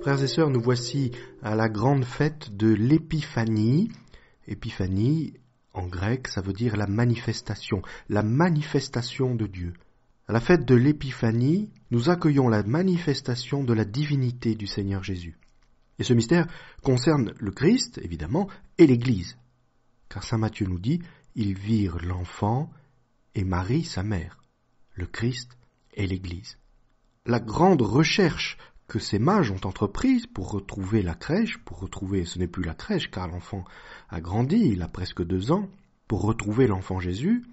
Frères et sœurs, nous voici à la grande fête de l'Épiphanie. Épiphanie, en grec, ça veut dire la manifestation, la manifestation de Dieu. À la fête de l'Épiphanie, nous accueillons la manifestation de la divinité du Seigneur Jésus. Et ce mystère concerne le Christ, évidemment, et l'Église. Car Saint Matthieu nous dit, ils virent l'enfant et Marie, sa mère, le Christ et l'Église. La grande recherche que ces mages ont entreprise pour retrouver la crèche, pour retrouver, ce n'est plus la crèche car l'enfant a grandi, il a presque deux ans, pour retrouver l'enfant Jésus,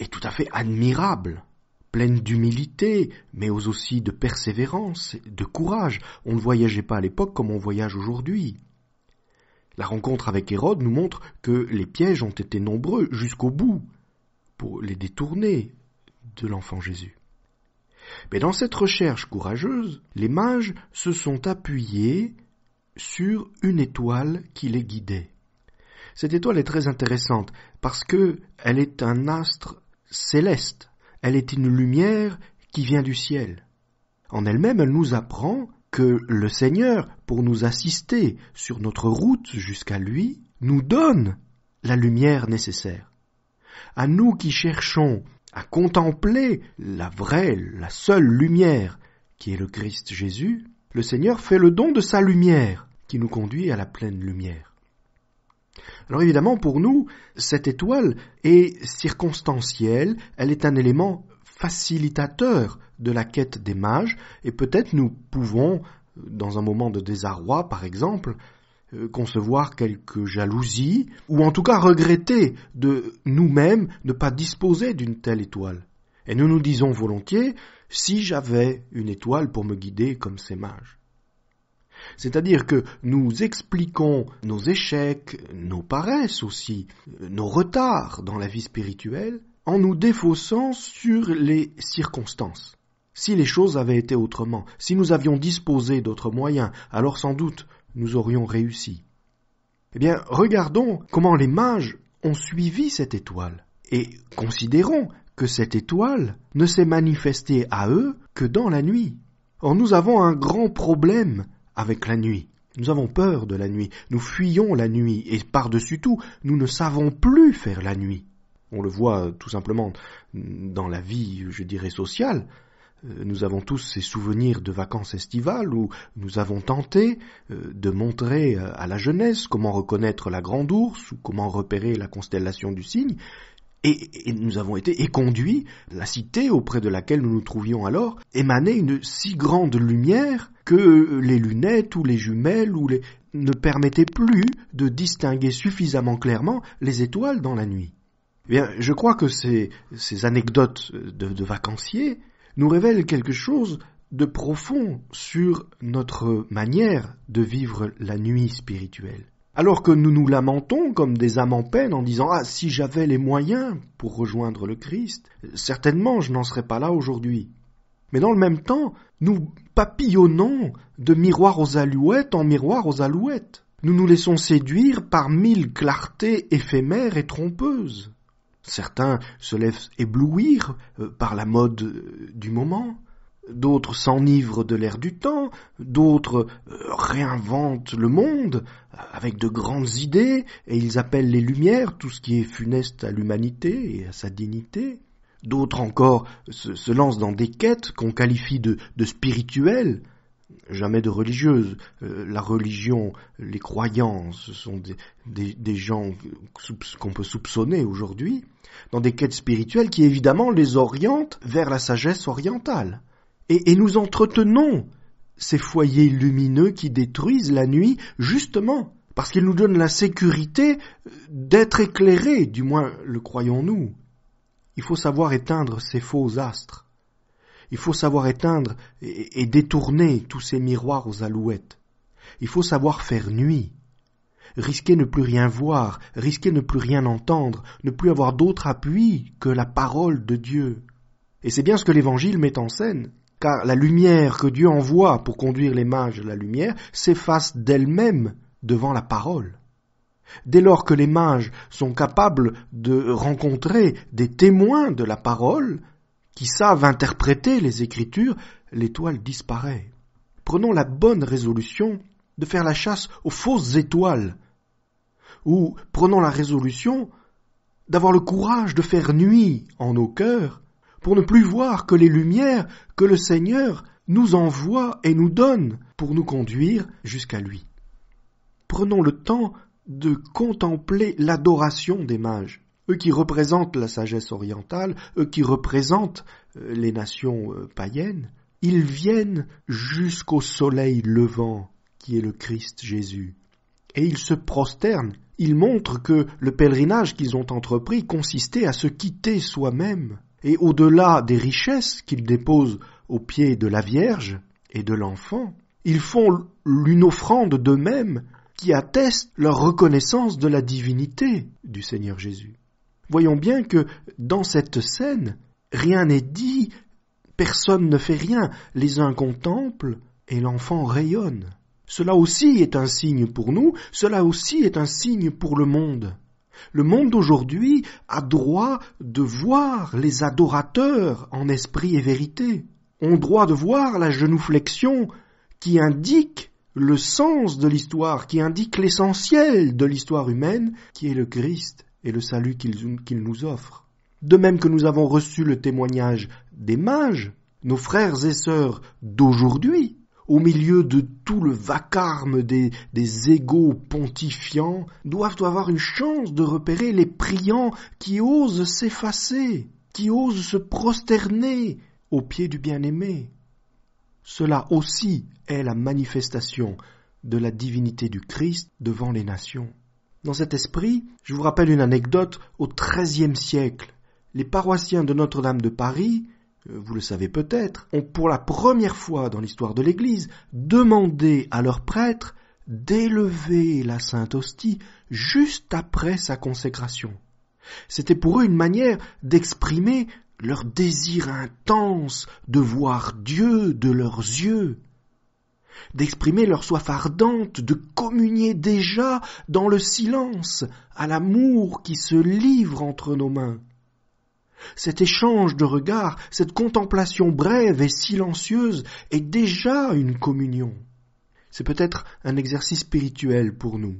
est tout à fait admirable, pleine d'humilité, mais aussi de persévérance, de courage. On ne voyageait pas à l'époque comme on voyage aujourd'hui. La rencontre avec Hérode nous montre que les pièges ont été nombreux jusqu'au bout pour les détourner de l'enfant Jésus. Mais dans cette recherche courageuse, les mages se sont appuyés sur une étoile qui les guidait. Cette étoile est très intéressante parce que elle est un astre céleste. Elle est une lumière qui vient du ciel. En elle-même, elle nous apprend que le Seigneur, pour nous assister sur notre route jusqu'à lui, nous donne la lumière nécessaire. À nous qui cherchons à contempler la vraie, la seule lumière qui est le Christ Jésus, le Seigneur fait le don de sa lumière qui nous conduit à la pleine lumière. Alors évidemment, pour nous, cette étoile est circonstancielle, elle est un élément facilitateur de la quête des mages, et peut-être nous pouvons, dans un moment de désarroi par exemple, euh, concevoir quelque jalousie, ou en tout cas regretter de nous-mêmes ne pas disposer d'une telle étoile. Et nous nous disons volontiers, si j'avais une étoile pour me guider comme ces mages. C'est-à-dire que nous expliquons nos échecs, nos paresses aussi, euh, nos retards dans la vie spirituelle, en nous défaussant sur les circonstances. Si les choses avaient été autrement, si nous avions disposé d'autres moyens, alors sans doute nous aurions réussi. Eh bien, regardons comment les mages ont suivi cette étoile, et considérons que cette étoile ne s'est manifestée à eux que dans la nuit. Or nous avons un grand problème avec la nuit. Nous avons peur de la nuit, nous fuyons la nuit, et par-dessus tout, nous ne savons plus faire la nuit. On le voit tout simplement dans la vie, je dirais, sociale. Euh, nous avons tous ces souvenirs de vacances estivales où nous avons tenté euh, de montrer euh, à la jeunesse comment reconnaître la grande ours ou comment repérer la constellation du cygne, et, nous avons été éconduits, la cité auprès de laquelle nous nous trouvions alors émanait une si grande lumière que les lunettes ou les jumelles ne permettaient plus de distinguer suffisamment clairement les étoiles dans la nuit. Eh bien, je crois que ces, anecdotes de vacanciers nous révèle quelque chose de profond sur notre manière de vivre la nuit spirituelle. Alors que nous nous lamentons comme des âmes en peine en disant Ah, si j'avais les moyens pour rejoindre le Christ, certainement je n'en serais pas là aujourd'hui. Mais dans le même temps, nous papillonnons de miroir aux alouettes en miroir aux alouettes. Nous nous laissons séduire par mille clartés éphémères et trompeuses. Certains se lèvent éblouir euh, par la mode euh, du moment, d'autres s'enivrent de l'air du temps, d'autres euh, réinventent le monde avec de grandes idées, et ils appellent les lumières tout ce qui est funeste à l'humanité et à sa dignité. D'autres encore se, lancent dans des quêtes qu'on qualifie de spirituelles, jamais de religieuse. Euh, la religion, les croyances, ce sont des, gens qu'on peut soupçonner aujourd'hui dans des quêtes spirituelles qui évidemment les orientent vers la sagesse orientale. et nous entretenons ces foyers lumineux qui détruisent la nuit justement parce qu'ils nous donnent la sécurité euh, d'être éclairés, du moins le croyons-nous. Il faut savoir éteindre ces faux astres. Il faut savoir éteindre et, détourner tous ces miroirs aux alouettes. Il faut savoir faire nuit. Risquer ne plus rien voir, risquer ne plus rien entendre, ne plus avoir d'autre appui que la parole de Dieu. Et c'est bien ce que l'Évangile met en scène, car la lumière que Dieu envoie pour conduire les mages à la lumière s'efface d'elle-même devant la parole. Dès lors que les mages sont capables de rencontrer des témoins de la parole, qui savent interpréter les Écritures, l'étoile disparaît. Prenons la bonne résolution de faire la chasse aux fausses étoiles, ou prenons la résolution d'avoir le courage de faire nuit en nos cœurs pour ne plus voir que les lumières que le Seigneur nous envoie et nous donne pour nous conduire jusqu'à lui. Prenons le temps de contempler l'adoration des mages eux qui représentent la sagesse orientale, eux qui représentent euh, les nations euh, païennes, ils viennent jusqu'au soleil levant qui est le Christ Jésus. Et ils se prosternent, ils montrent que le pèlerinage qu'ils ont entrepris consistait à se quitter soi-même, et au-delà des richesses qu'ils déposent aux pieds de la Vierge et de l'enfant, ils font une offrande d'eux-mêmes qui atteste leur reconnaissance de la divinité du Seigneur Jésus voyons bien que dans cette scène, rien n'est dit, personne ne fait rien, les uns contemplent et l'enfant rayonne. Cela aussi est un signe pour nous, cela aussi est un signe pour le monde. Le monde d'aujourd'hui a droit de voir les adorateurs en esprit et vérité, ont droit de voir la genouflexion qui indique le sens de l'histoire, qui indique l'essentiel de l'histoire humaine, qui est le Christ et le salut qu'ils nous offrent. De même que nous avons reçu le témoignage des mages, nos frères et sœurs d'aujourd'hui, au milieu de tout le vacarme des, des égaux pontifiants, doivent avoir une chance de repérer les priants qui osent s'effacer, qui osent se prosterner aux pieds du bien-aimé. Cela aussi est la manifestation de la divinité du Christ devant les nations. Dans cet esprit, je vous rappelle une anecdote au XIIIe siècle. Les paroissiens de Notre-Dame de Paris, euh, vous le savez peut-être, ont pour la première fois dans l'histoire de l'Église demandé à leurs prêtre d'élever la Sainte Hostie juste après sa consécration. C'était pour eux une manière d'exprimer leur désir intense de voir Dieu de leurs yeux d'exprimer leur soif ardente, de communier déjà dans le silence à l'amour qui se livre entre nos mains. Cet échange de regards, cette contemplation brève et silencieuse est déjà une communion. C'est peut-être un exercice spirituel pour nous,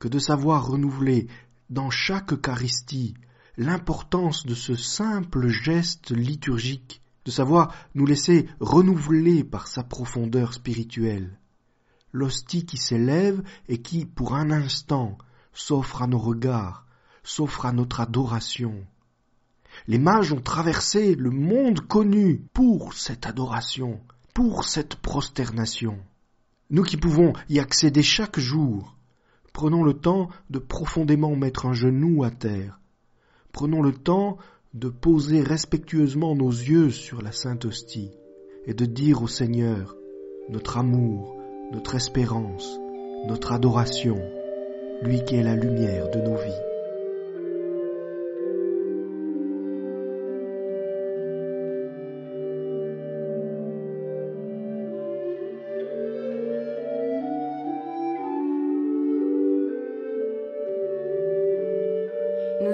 que de savoir renouveler dans chaque Eucharistie l'importance de ce simple geste liturgique de savoir nous laisser renouveler par sa profondeur spirituelle. L'hostie qui s'élève et qui, pour un instant, s'offre à nos regards, s'offre à notre adoration. Les mages ont traversé le monde connu pour cette adoration, pour cette prosternation. Nous qui pouvons y accéder chaque jour, prenons le temps de profondément mettre un genou à terre. Prenons le temps de poser respectueusement nos yeux sur la Sainte Hostie et de dire au Seigneur notre amour, notre espérance, notre adoration, lui qui est la lumière de nos vies.